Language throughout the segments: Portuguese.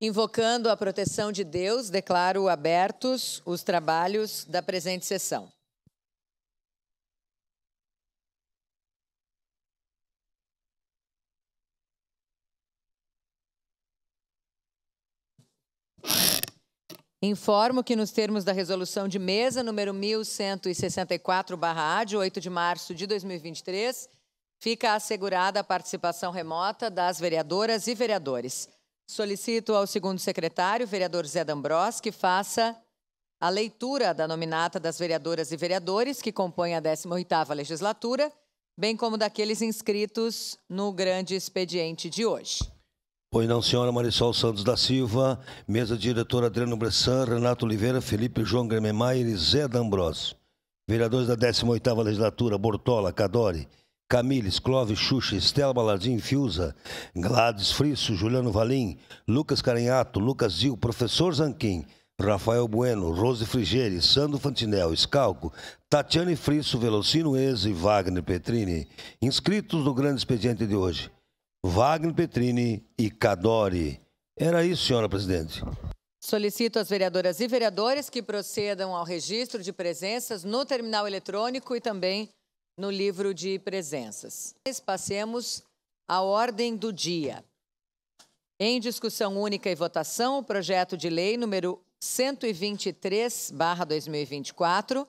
Invocando a proteção de Deus, declaro abertos os trabalhos da presente sessão. Informo que, nos termos da resolução de mesa número 1164-A, de 8 de março de 2023, fica assegurada a participação remota das vereadoras e vereadores Solicito ao segundo secretário, vereador Zé D'Ambrós, que faça a leitura da nominata das vereadoras e vereadores que compõem a 18ª legislatura, bem como daqueles inscritos no grande expediente de hoje. Pois não, senhora Marisol Santos da Silva, mesa diretora Adriano Bressan, Renato Oliveira, Felipe João Grememeyer e Zé D'Ambros. Vereadores da 18ª Legislatura, Bortola, Cadore, Camille, Clóvis, Xuxa, Estela Baladim, Fiuza, Gladys Frisso, Juliano Valim, Lucas Caranhato, Lucas Zil, Professor Zanquim, Rafael Bueno, Rose Frigeri, Sandro Fantinel, Escalco, Tatiane Frisso, Velocino Eze e Wagner Petrini. Inscritos no grande expediente de hoje, Wagner Petrini e Cadori. Era isso, senhora presidente. Solicito às vereadoras e vereadores que procedam ao registro de presenças no terminal eletrônico e também no livro de presenças. Passemos à ordem do dia. Em discussão única e votação, o projeto de lei número 123/2024,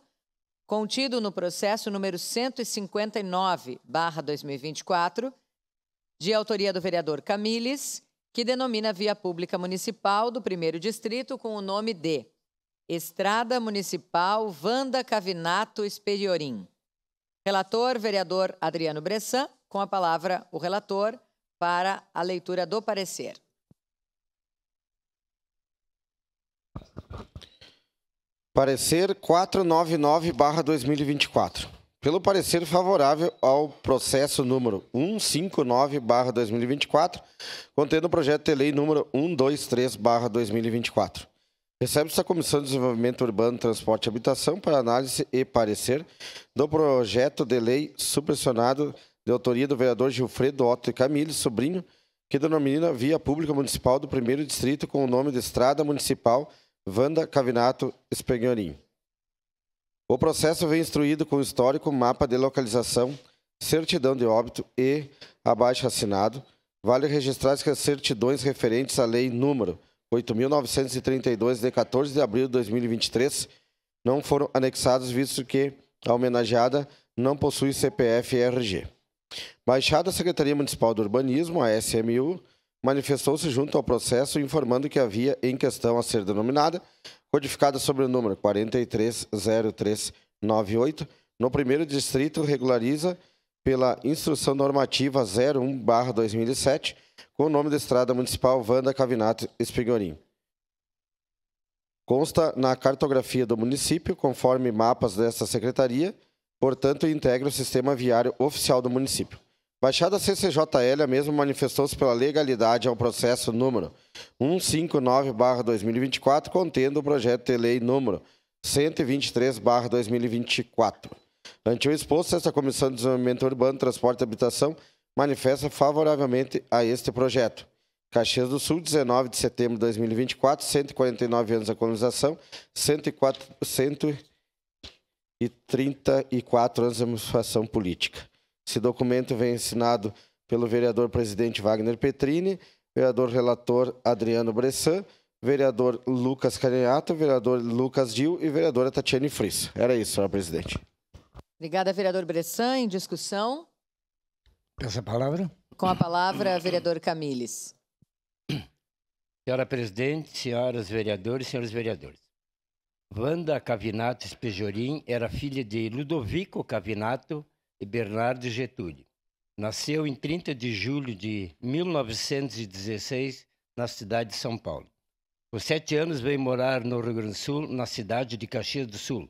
contido no processo número 159/2024, de autoria do vereador Camiles, que denomina via pública municipal do primeiro distrito com o nome de Estrada Municipal Vanda Cavinato Esperiorim. Relator, vereador Adriano Bressan, com a palavra o relator para a leitura do parecer. Parecer 499/2024. Pelo parecer favorável ao processo número 159/2024, contendo o projeto de lei número 123/2024. Recebe-se a Comissão de Desenvolvimento Urbano, Transporte e Habitação para análise e parecer do projeto de lei supressionado de autoria do vereador Gilfredo Otto e Camille, sobrinho, que denomina Via Pública Municipal do Primeiro Distrito com o nome de Estrada Municipal Vanda Cavinato Espenhorim. O processo vem instruído com histórico, mapa de localização, certidão de óbito e abaixo assinado. Vale registrar que as certidões referentes à lei número 8.932, de 14 de abril de 2023, não foram anexados, visto que a homenageada não possui CPF e RG. Baixada a Secretaria Municipal do Urbanismo, a SMU, manifestou-se junto ao processo informando que havia em questão a ser denominada, codificada sobre o número 430398, no primeiro distrito regulariza pela Instrução Normativa 01-2007, com o nome da Estrada Municipal Vanda Cavinato Espigorim. Consta na cartografia do município, conforme mapas desta secretaria, portanto, integra o sistema viário oficial do município. Baixada CCJL a mesma manifestou-se pela legalidade ao processo número 159-2024, contendo o projeto de lei número 123-2024. Ante o exposto, esta Comissão de Desenvolvimento Urbano, Transporte e Habitação manifesta favoravelmente a este projeto. Caxias do Sul, 19 de setembro de 2024, 149 anos da colonização, 104, 134 anos da emancipação política. Esse documento vem assinado pelo vereador presidente Wagner Petrini, vereador relator Adriano Bressan, vereador Lucas Caniato, vereador Lucas Dil e vereadora Tatiane Friis. Era isso, senhora presidente. Obrigada, vereador Bressan. Em discussão. Peço a palavra. Com a palavra, vereador Camilles. Senhora presidente, senhoras vereadoras, senhores vereadores. Wanda Cavinato Espejorim era filha de Ludovico Cavinato e Bernardo Getúlio. Nasceu em 30 de julho de 1916 na cidade de São Paulo. Por sete anos veio morar no Rio Grande do Sul, na cidade de Caxias do Sul,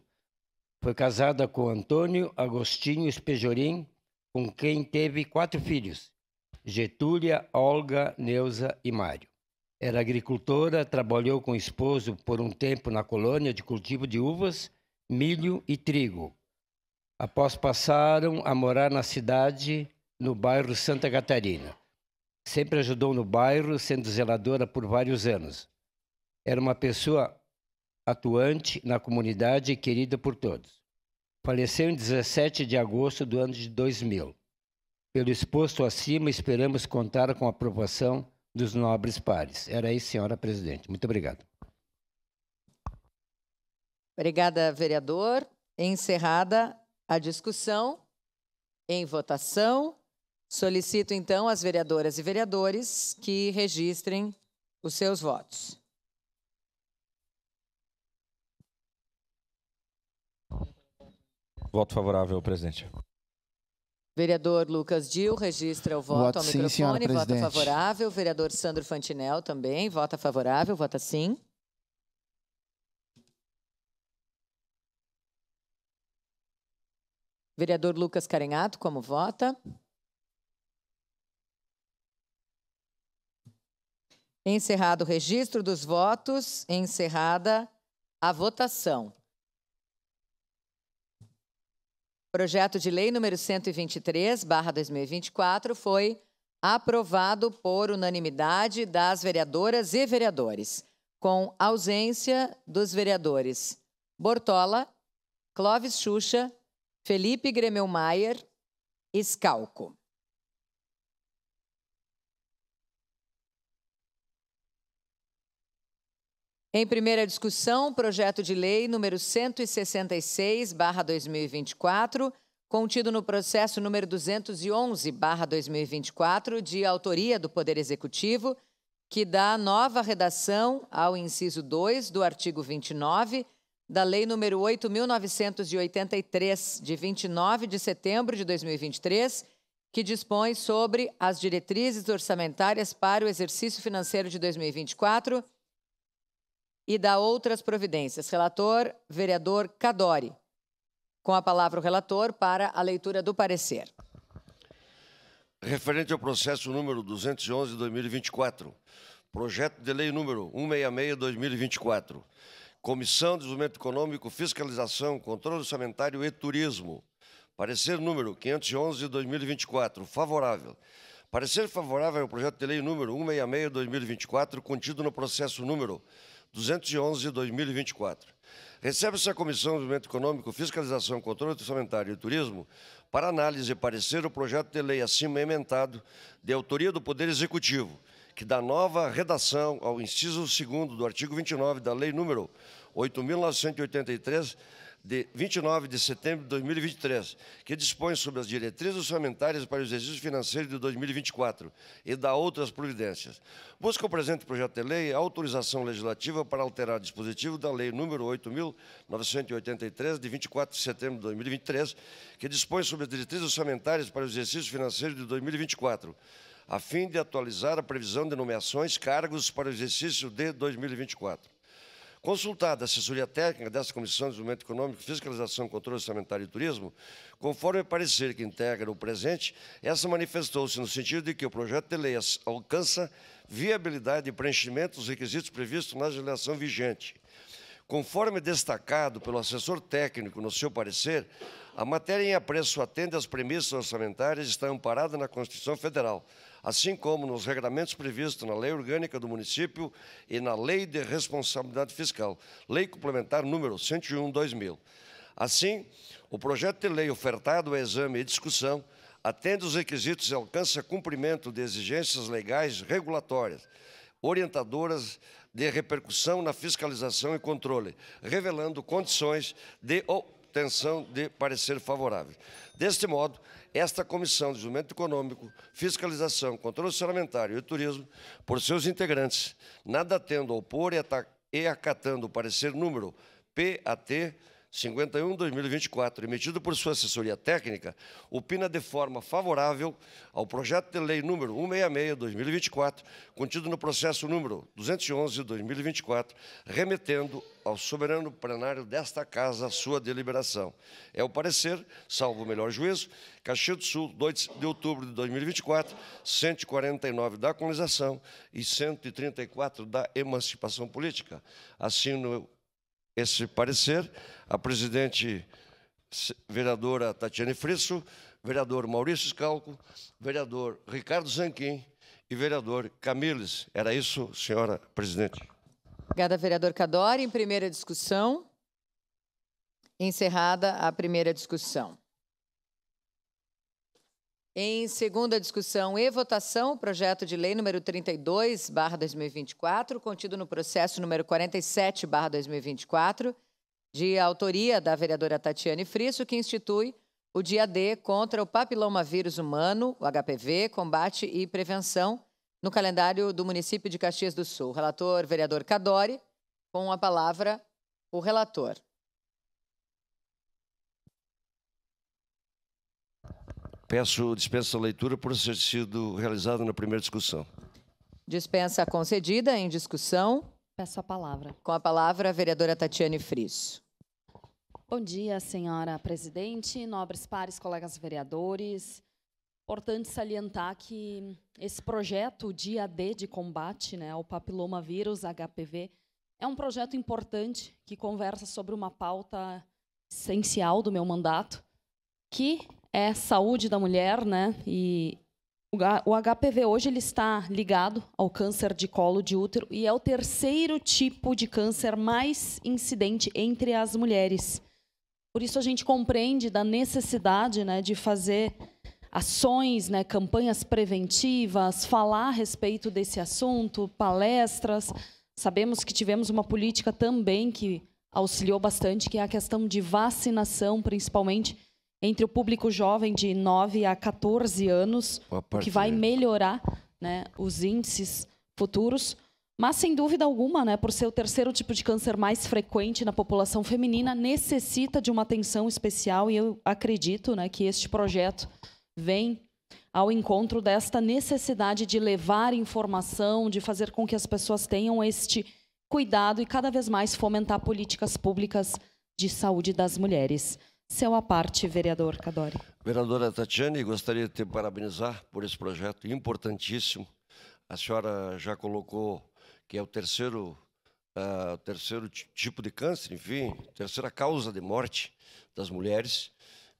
foi casada com Antônio Agostinho Espejorim, com quem teve quatro filhos: Getúlia, Olga, Neuza e Mário. Era agricultora, trabalhou com o esposo por um tempo na colônia de cultivo de uvas, milho e trigo. Após passaram a morar na cidade, no bairro Santa Catarina. Sempre ajudou no bairro, sendo zeladora por vários anos. Era uma pessoa atuante na comunidade e querida por todos. Faleceu em 17 de agosto do ano de 2000. Pelo exposto acima, esperamos contar com a aprovação dos nobres pares. Era isso, senhora presidente. Muito obrigado. Obrigada, vereador. Encerrada a discussão, em votação, solicito então as vereadoras e vereadores que registrem os seus votos. Voto favorável, presidente. Vereador Lucas Dil registra o voto, voto ao sim, microfone, vota favorável. Vereador Sandro Fantinel também vota favorável, vota sim. Vereador Lucas Carenhato, como vota? Encerrado o registro dos votos, encerrada a votação. Projeto de Lei número 123/2024 foi aprovado por unanimidade das vereadoras e vereadores, com ausência dos vereadores Bortola, Clóvis Xuxa, Felipe Gremelmaier e Scalco. Em primeira discussão, projeto de lei número 166/2024, contido no processo número 211/2024, de autoria do Poder Executivo, que dá nova redação ao inciso 2 do artigo 29 da Lei número 8983 de 29 de setembro de 2023, que dispõe sobre as diretrizes orçamentárias para o exercício financeiro de 2024 e da outras providências. Relator, vereador Cadori. Com a palavra o relator para a leitura do parecer. Referente ao processo número 211-2024, projeto de lei número 166-2024, Comissão de Desenvolvimento Econômico, Fiscalização, Controle Orçamentário e Turismo, parecer número 511-2024, favorável. Parecer favorável ao projeto de lei número 166-2024, contido no processo número 211 2024. Recebe-se a Comissão de Desenvolvimento Econômico, Fiscalização, Controle Orçamentário e Turismo para análise e parecer o projeto de lei acima emendado de autoria do Poder Executivo, que dá nova redação ao inciso 2 do artigo 29 da Lei número 8.983, de 29 de setembro de 2023, que dispõe sobre as diretrizes orçamentárias para o exercício financeiro de 2024 e da outras providências. Busca o presente projeto de lei a autorização legislativa para alterar o dispositivo da Lei número 8.983, de 24 de setembro de 2023, que dispõe sobre as diretrizes orçamentárias para o exercício financeiro de 2024, a fim de atualizar a previsão de nomeações, cargos para o exercício de 2024. Consultada a assessoria técnica dessa Comissão de Desenvolvimento Econômico, Fiscalização, Controle Orçamentário e Turismo, conforme parecer que integra o presente, essa manifestou-se no sentido de que o projeto de lei alcança viabilidade e preenchimento dos requisitos previstos na legislação vigente. Conforme destacado pelo assessor técnico no seu parecer, a matéria em apreço atende às premissas orçamentárias e está amparada na Constituição Federal, assim como nos regramentos previstos na Lei Orgânica do Município e na Lei de Responsabilidade Fiscal, Lei Complementar número 101/2000. Assim, o projeto de lei ofertado a exame e discussão atende os requisitos e alcança cumprimento de exigências legais regulatórias, orientadoras de repercussão na fiscalização e controle, revelando condições de obtenção de parecer favorável. Deste modo, esta Comissão de Desenvolvimento Econômico, Fiscalização, Controle Orçamentário e Turismo, por seus integrantes, nada tendo a opor e, e acatando o parecer número PAT 51-2024, emitido por sua assessoria técnica, opina de forma favorável ao projeto de lei número 166-2024, contido no processo número 211-2024, remetendo ao soberano plenário desta Casa sua deliberação. É o parecer, salvo o melhor juízo, Caxias do Sul, 2 de outubro de 2024, 149 da colonização e 134 da emancipação política. Assino esse parecer, a presidente vereadora Tatiane Frisso, vereador Maurício Scalco, vereador Ricardo Zanquim e vereador Camiles. Era isso, senhora presidente. Obrigada, vereador Cadori. Em primeira discussão, encerrada a primeira discussão. Em segunda discussão e votação, o projeto de lei número 32, 2024, contido no processo número 47, 2024, de autoria da vereadora Tatiane Frisso, que institui o Dia D contra o papilomavírus humano, o HPV, combate e prevenção, no calendário do município de Caxias do Sul. Relator, vereador Cadori, com a palavra o relator. Peço dispensa da leitura por ser sido realizada na primeira discussão. Dispensa concedida em discussão. Peço a palavra. Com a palavra, a vereadora Tatiane Friso. Bom dia, senhora presidente, nobres pares, colegas vereadores. Importante salientar que esse projeto, o Dia D de combate né, ao papilomavírus HPV, é um projeto importante que conversa sobre uma pauta essencial do meu mandato, que é saúde da mulher, né? E o HPV hoje ele está ligado ao câncer de colo de útero e é o terceiro tipo de câncer mais incidente entre as mulheres. Por isso a gente compreende da necessidade, né, de fazer ações, né, campanhas preventivas, falar a respeito desse assunto, palestras. Sabemos que tivemos uma política também que auxiliou bastante, que é a questão de vacinação, principalmente entre o público jovem de 9 a 14 anos, o que vai né? melhorar né, os índices futuros. Mas, sem dúvida alguma, né, por ser o terceiro tipo de câncer mais frequente na população feminina, necessita de uma atenção especial e eu acredito né, que este projeto vem ao encontro desta necessidade de levar informação, de fazer com que as pessoas tenham este cuidado e cada vez mais fomentar políticas públicas de saúde das mulheres. Seu à parte, vereador Cadori. Vereadora Tatiane, gostaria de te parabenizar por esse projeto importantíssimo. A senhora já colocou que é o terceiro, uh, terceiro tipo de câncer, enfim, terceira causa de morte das mulheres.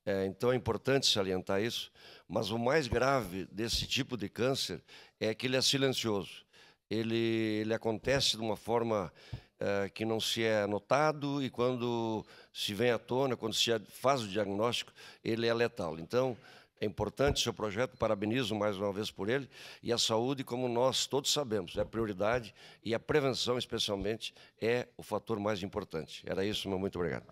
É, então é importante salientar isso. Mas o mais grave desse tipo de câncer é que ele é silencioso. Ele, ele acontece de uma forma eh, que não se é notado e quando se vem à tona, quando se faz o diagnóstico, ele é letal. Então, é importante seu projeto, parabenizo mais uma vez por ele. E a saúde, como nós todos sabemos, é prioridade e a prevenção, especialmente, é o fator mais importante. Era isso, meu muito obrigado.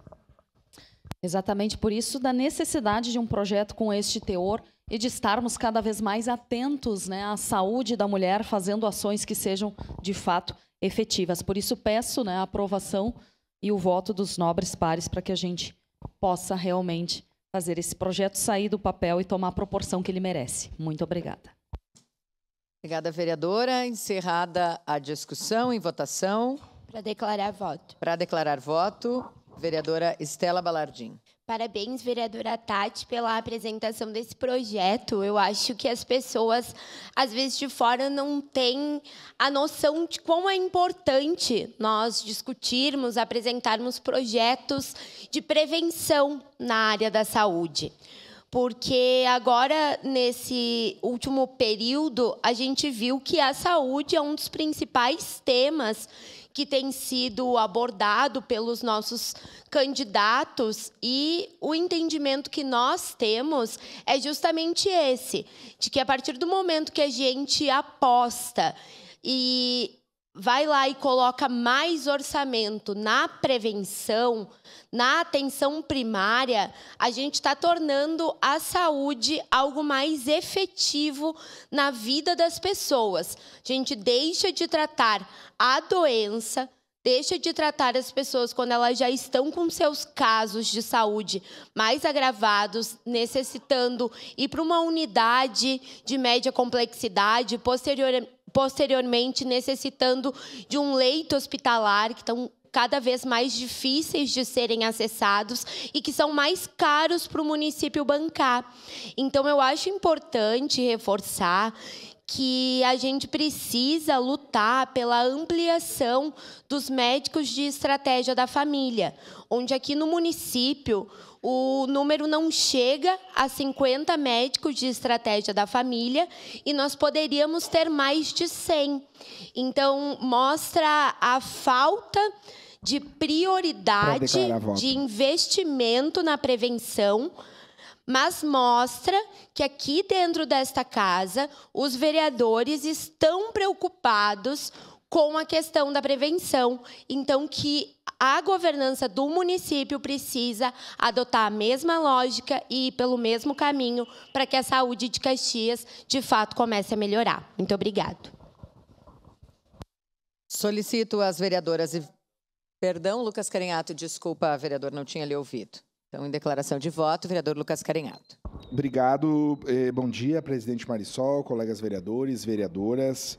Exatamente por isso, da necessidade de um projeto com este teor e de estarmos cada vez mais atentos né, à saúde da mulher, fazendo ações que sejam, de fato, efetivas. Por isso peço né, a aprovação e o voto dos nobres pares para que a gente possa realmente fazer esse projeto sair do papel e tomar a proporção que ele merece. Muito obrigada. Obrigada, vereadora. Encerrada a discussão em votação. Para declarar voto. Para declarar voto, vereadora Estela Balardim. Parabéns, vereadora Tati, pela apresentação desse projeto. Eu acho que as pessoas, às vezes de fora, não têm a noção de quão é importante nós discutirmos, apresentarmos projetos de prevenção na área da saúde porque agora nesse último período a gente viu que a saúde é um dos principais temas que tem sido abordado pelos nossos candidatos e o entendimento que nós temos é justamente esse, de que a partir do momento que a gente aposta e vai lá e coloca mais orçamento na prevenção, na atenção primária, a gente está tornando a saúde algo mais efetivo na vida das pessoas. A gente deixa de tratar a doença deixa de tratar as pessoas quando elas já estão com seus casos de saúde mais agravados, necessitando ir para uma unidade de média complexidade, posterior, posteriormente necessitando de um leito hospitalar, que estão cada vez mais difíceis de serem acessados e que são mais caros para o município bancar. Então, eu acho importante reforçar que a gente precisa lutar pela ampliação dos médicos de estratégia da família, onde aqui no município o número não chega a 50 médicos de estratégia da família e nós poderíamos ter mais de 100. Então, mostra a falta de prioridade de investimento na prevenção mas mostra que aqui dentro desta casa, os vereadores estão preocupados com a questão da prevenção. Então, que a governança do município precisa adotar a mesma lógica e ir pelo mesmo caminho para que a saúde de Caxias, de fato, comece a melhorar. Muito obrigado. Solicito as vereadoras. Perdão, Lucas Carinhato, desculpa, vereador, não tinha lhe ouvido. Então, em declaração de voto, o vereador Lucas Carinhato. Obrigado. Eh, bom dia, presidente Marisol, colegas vereadores, vereadoras.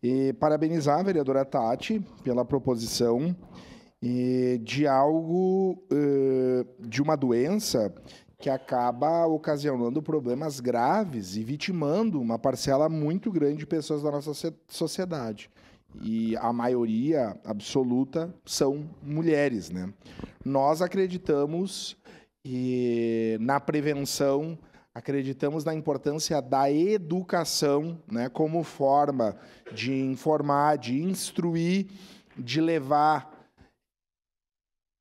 E parabenizar a vereadora Tati pela proposição de algo, eh, de uma doença que acaba ocasionando problemas graves e vitimando uma parcela muito grande de pessoas da nossa sociedade e a maioria absoluta são mulheres, né? Nós acreditamos e, na prevenção, acreditamos na importância da educação, né, como forma de informar, de instruir, de levar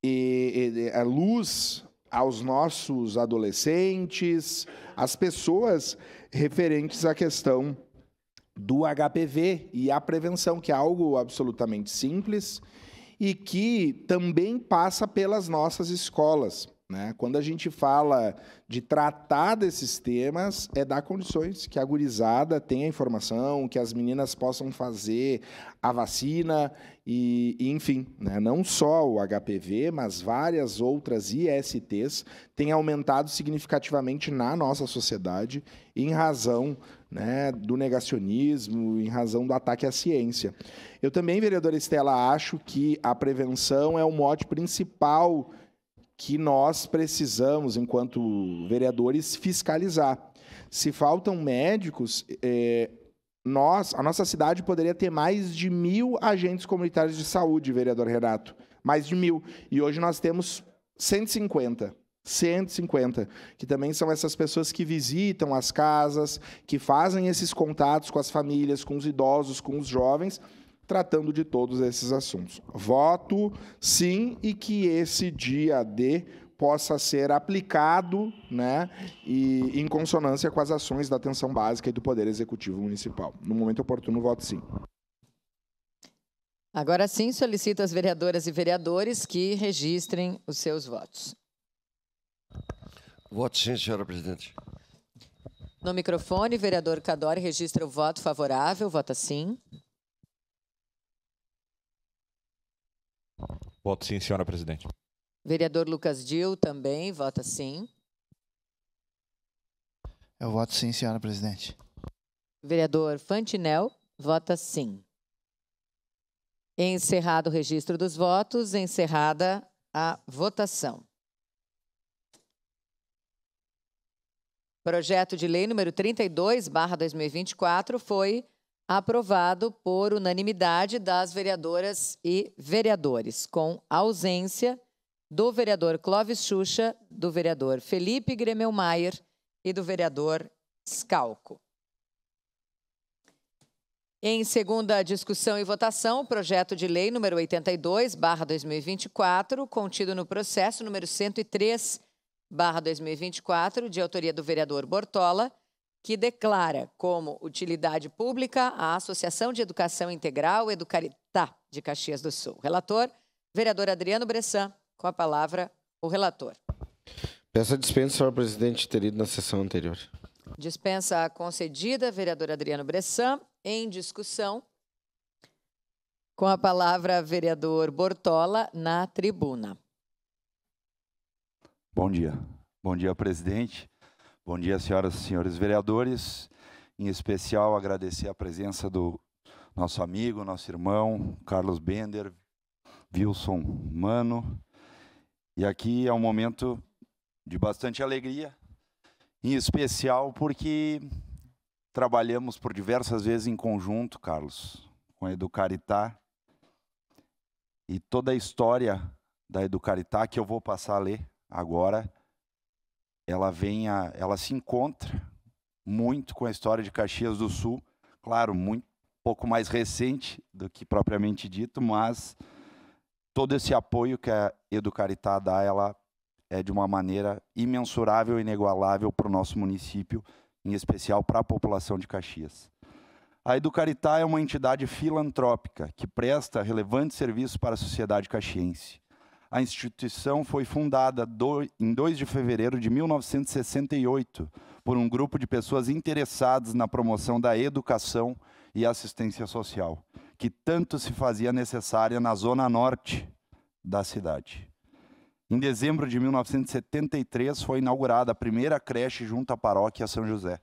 e, e, a luz aos nossos adolescentes, às pessoas referentes à questão do HPV e a prevenção, que é algo absolutamente simples e que também passa pelas nossas escolas. Né? Quando a gente fala de tratar desses temas, é dar condições que a gurizada tenha informação, que as meninas possam fazer a vacina e, e enfim, né? não só o HPV, mas várias outras ISTs têm aumentado significativamente na nossa sociedade em razão né, do negacionismo, em razão do ataque à ciência. Eu também, vereadora Estela, acho que a prevenção é o mote principal que nós precisamos, enquanto vereadores, fiscalizar. Se faltam médicos, é, nós, a nossa cidade poderia ter mais de mil agentes comunitários de saúde, vereador Renato. Mais de mil. E hoje nós temos 150. 150, que também são essas pessoas que visitam as casas, que fazem esses contatos com as famílias, com os idosos, com os jovens, tratando de todos esses assuntos. Voto sim e que esse dia D possa ser aplicado, né, e em consonância com as ações da atenção básica e do Poder Executivo Municipal. No momento oportuno, voto sim. Agora sim, solicito às vereadoras e vereadores que registrem os seus votos. Voto sim, senhora presidente. No microfone, vereador Cadore registra o voto favorável, vota sim. Voto sim, senhora presidente. Vereador Lucas Dil também vota sim. Eu voto sim, senhora presidente. Vereador Fantinel vota sim. Encerrado o registro dos votos, encerrada a votação. Projeto de lei número 32, barra 2024, foi Aprovado por unanimidade das vereadoras e vereadores, com ausência do vereador Clóvis Xuxa, do vereador Felipe Gremelmaier e do vereador Scalco. Em segunda discussão e votação, o projeto de lei número 82, 2024, contido no processo número 103, 2024, de autoria do vereador Bortola, que declara como utilidade pública a Associação de Educação Integral Educaritá de Caxias do Sul. Relator, vereador Adriano Bressan, com a palavra o relator. Peço a dispensa, senhor presidente, ter ido na sessão anterior. Dispensa concedida, vereador Adriano Bressan. Em discussão, com a palavra, vereador Bortola, na tribuna. Bom dia. Bom dia, presidente. Bom dia, senhoras e senhores vereadores. Em especial, agradecer a presença do nosso amigo, nosso irmão, Carlos Bender, Wilson Mano. E aqui é um momento de bastante alegria, em especial porque trabalhamos por diversas vezes em conjunto, Carlos, com a Educaritá. E toda a história da Educaritá, que eu vou passar a ler agora, ela vem a, ela se encontra muito com a história de Caxias do Sul, claro, muito pouco mais recente do que propriamente dito, mas todo esse apoio que a Educaritá dá, ela é de uma maneira imensurável e inigualável para o nosso município, em especial para a população de Caxias. A Educaritá é uma entidade filantrópica que presta relevantes serviços para a sociedade caxiense a instituição foi fundada do, em 2 de fevereiro de 1968 por um grupo de pessoas interessadas na promoção da educação e assistência social, que tanto se fazia necessária na zona norte da cidade. Em dezembro de 1973 foi inaugurada a primeira creche junto à paróquia São José.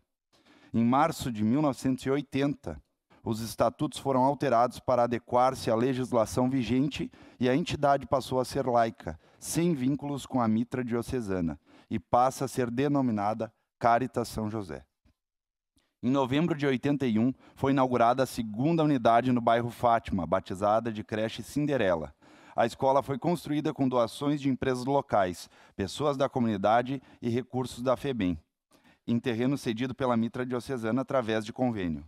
Em março de 1980, os estatutos foram alterados para adequar-se à legislação vigente e a entidade passou a ser laica, sem vínculos com a mitra diocesana, e passa a ser denominada Caritas São José. Em novembro de 81, foi inaugurada a segunda unidade no bairro Fátima, batizada de creche Cinderela. A escola foi construída com doações de empresas locais, pessoas da comunidade e recursos da FEBEM, em terreno cedido pela Mitra Diocesana através de convênio.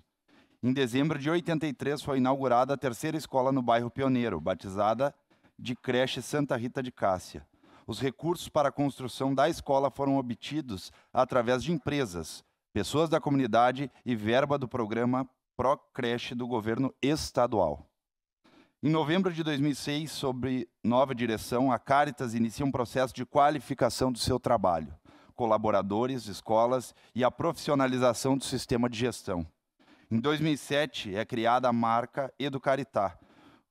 Em dezembro de 83 foi inaugurada a terceira escola no bairro Pioneiro, batizada de creche Santa Rita de Cássia. Os recursos para a construção da escola foram obtidos através de empresas, pessoas da comunidade e verba do programa Procreche do governo estadual. Em novembro de 2006, sob nova direção, a Caritas inicia um processo de qualificação do seu trabalho, colaboradores, escolas e a profissionalização do sistema de gestão. Em 2007 é criada a marca Educaritá,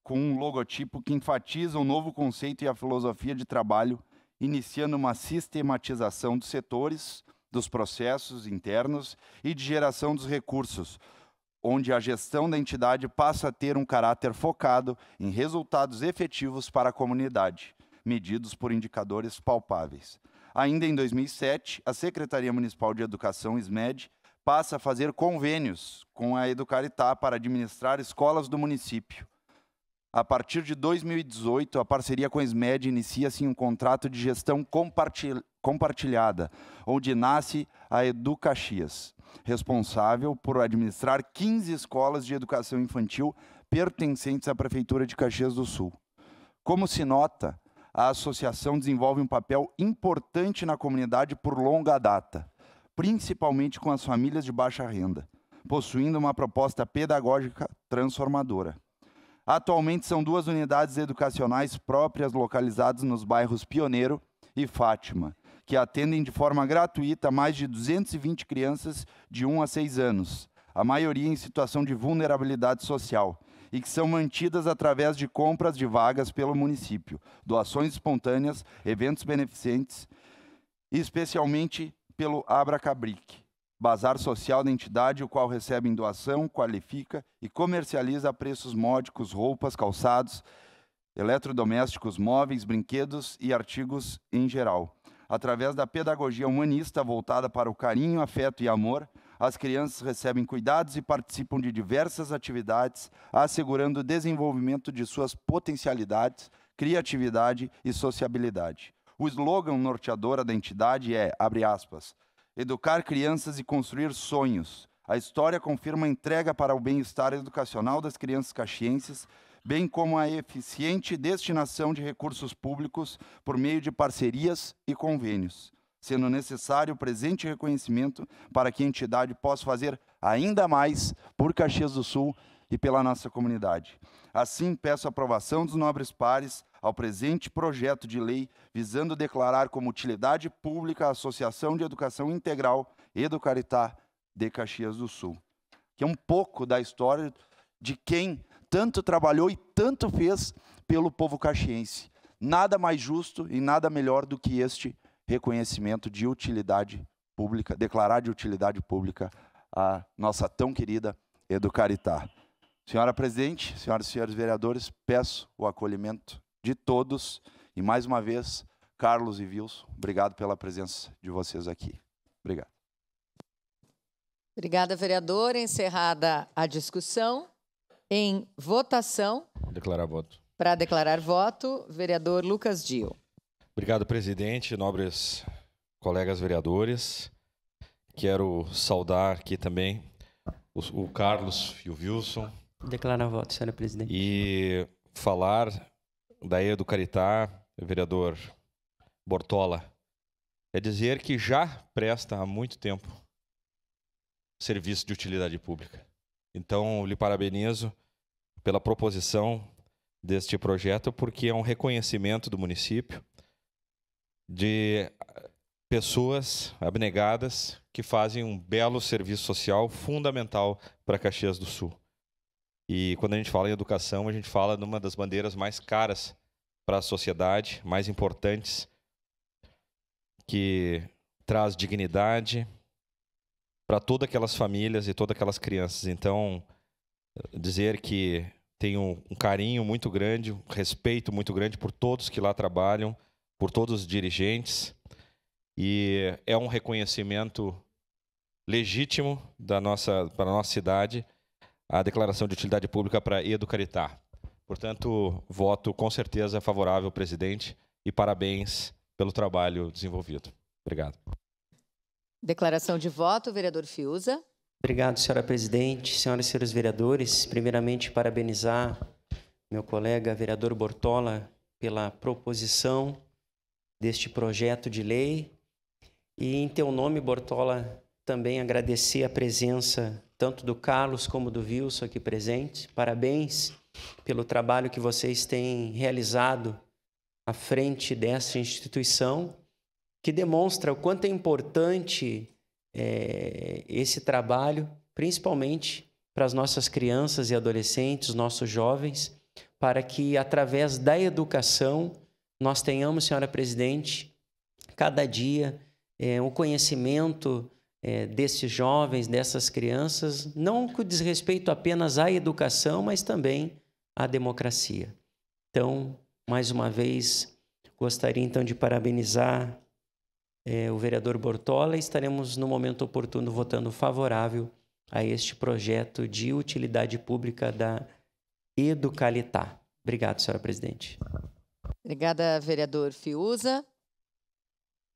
com um logotipo que enfatiza o novo conceito e a filosofia de trabalho, iniciando uma sistematização dos setores, dos processos internos e de geração dos recursos, onde a gestão da entidade passa a ter um caráter focado em resultados efetivos para a comunidade, medidos por indicadores palpáveis. Ainda em 2007, a Secretaria Municipal de Educação, SMED, passa a fazer convênios com a Educaritá para administrar escolas do município. A partir de 2018, a parceria com a SMED inicia-se em um contrato de gestão compartilhada, onde nasce a Educaxias, responsável por administrar 15 escolas de educação infantil pertencentes à Prefeitura de Caxias do Sul. Como se nota, a associação desenvolve um papel importante na comunidade por longa data principalmente com as famílias de baixa renda, possuindo uma proposta pedagógica transformadora. Atualmente são duas unidades educacionais próprias localizadas nos bairros Pioneiro e Fátima, que atendem de forma gratuita mais de 220 crianças de 1 a 6 anos, a maioria em situação de vulnerabilidade social, e que são mantidas através de compras de vagas pelo município, doações espontâneas, eventos beneficentes, e especialmente pelo Abracabric, bazar social da entidade, o qual recebe em doação, qualifica e comercializa a preços módicos roupas, calçados, eletrodomésticos, móveis, brinquedos e artigos em geral. Através da pedagogia humanista voltada para o carinho, afeto e amor, as crianças recebem cuidados e participam de diversas atividades, assegurando o desenvolvimento de suas potencialidades, criatividade e sociabilidade. O slogan norteador da entidade é, abre aspas, educar crianças e construir sonhos. A história confirma a entrega para o bem-estar educacional das crianças caxienses, bem como a eficiente destinação de recursos públicos por meio de parcerias e convênios, sendo necessário presente reconhecimento para que a entidade possa fazer ainda mais por Caxias do Sul e pela nossa comunidade. Assim, peço aprovação dos nobres pares ao presente projeto de lei visando declarar como utilidade pública a Associação de Educação Integral Educaritá de Caxias do Sul. Que é um pouco da história de quem tanto trabalhou e tanto fez pelo povo caxiense. Nada mais justo e nada melhor do que este reconhecimento de utilidade pública, declarar de utilidade pública a nossa tão querida Educaritá. Senhora presidente, senhoras e senhores vereadores, peço o acolhimento de todos. E mais uma vez, Carlos e Wilson, obrigado pela presença de vocês aqui. Obrigado. Obrigada, vereadora. Encerrada a discussão. Em votação. Declarar voto. Para declarar voto, vereador Lucas Dio. Obrigado, presidente, nobres colegas vereadores. Quero saudar aqui também o, o Carlos e o Wilson. Declarar voto, senhora presidente. E falar Daí é do Caritá, vereador Bortola, é dizer que já presta há muito tempo serviço de utilidade pública. Então, lhe parabenizo pela proposição deste projeto, porque é um reconhecimento do município de pessoas abnegadas que fazem um belo serviço social fundamental para Caxias do Sul. E quando a gente fala em educação, a gente fala numa das bandeiras mais caras para a sociedade, mais importantes, que traz dignidade para todas aquelas famílias e todas aquelas crianças. Então, dizer que tenho um carinho muito grande, um respeito muito grande por todos que lá trabalham, por todos os dirigentes, e é um reconhecimento legítimo da nossa para nossa cidade a declaração de utilidade pública para Educaritar. Portanto, voto com certeza favorável, presidente, e parabéns pelo trabalho desenvolvido. Obrigado. Declaração de voto, vereador Fiuza. Obrigado, senhora presidente, senhoras e senhores vereadores. Primeiramente, parabenizar meu colega vereador Bortola pela proposição deste projeto de lei. E em teu nome, Bortola, também agradecer a presença tanto do Carlos como do Wilson aqui presente. Parabéns pelo trabalho que vocês têm realizado à frente dessa instituição, que demonstra o quanto é importante é, esse trabalho, principalmente para as nossas crianças e adolescentes, nossos jovens, para que através da educação nós tenhamos, senhora presidente, cada dia é, um conhecimento é, desses jovens, dessas crianças, não com desrespeito apenas à educação, mas também à democracia. Então, mais uma vez, gostaria então de parabenizar é, o vereador Bortola e estaremos no momento oportuno votando favorável a este projeto de utilidade pública da Educalitá. Obrigado, senhora presidente. Obrigada, vereador Fiuza.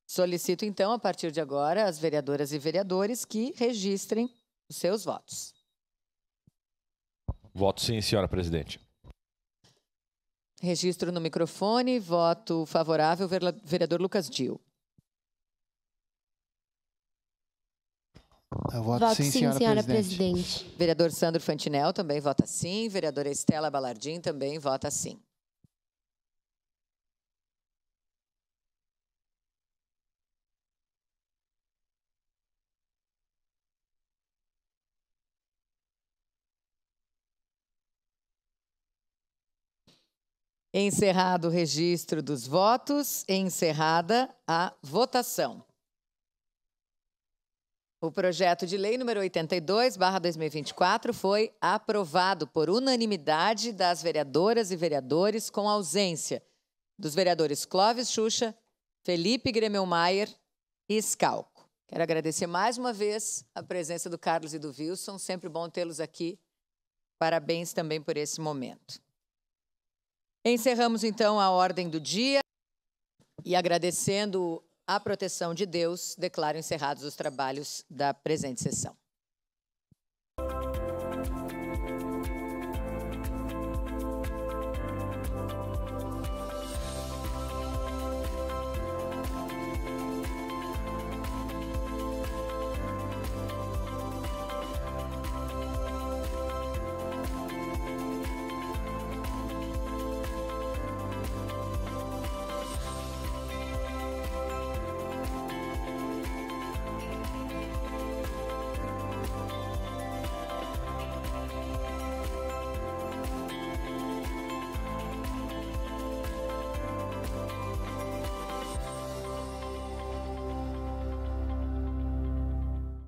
Solicito, então, a partir de agora, as vereadoras e vereadores que registrem os seus votos. Voto sim, senhora presidente. Registro no microfone, voto favorável, vereador Lucas Dil. Eu é, voto, voto sim, sim, senhora, senhora presidente. presidente. Vereador Sandro Fantinel também vota sim. Vereadora Estela Balardim também vota sim. Encerrado o registro dos votos, encerrada a votação. O projeto de lei número 82/2024 foi aprovado por unanimidade das vereadoras e vereadores com ausência dos vereadores Clóvis Xuxa, Felipe Gremelmaier e Scalco. Quero agradecer mais uma vez a presença do Carlos e do Wilson, sempre bom tê-los aqui. Parabéns também por esse momento. Encerramos então a ordem do dia e agradecendo a proteção de Deus, declaro encerrados os trabalhos da presente sessão.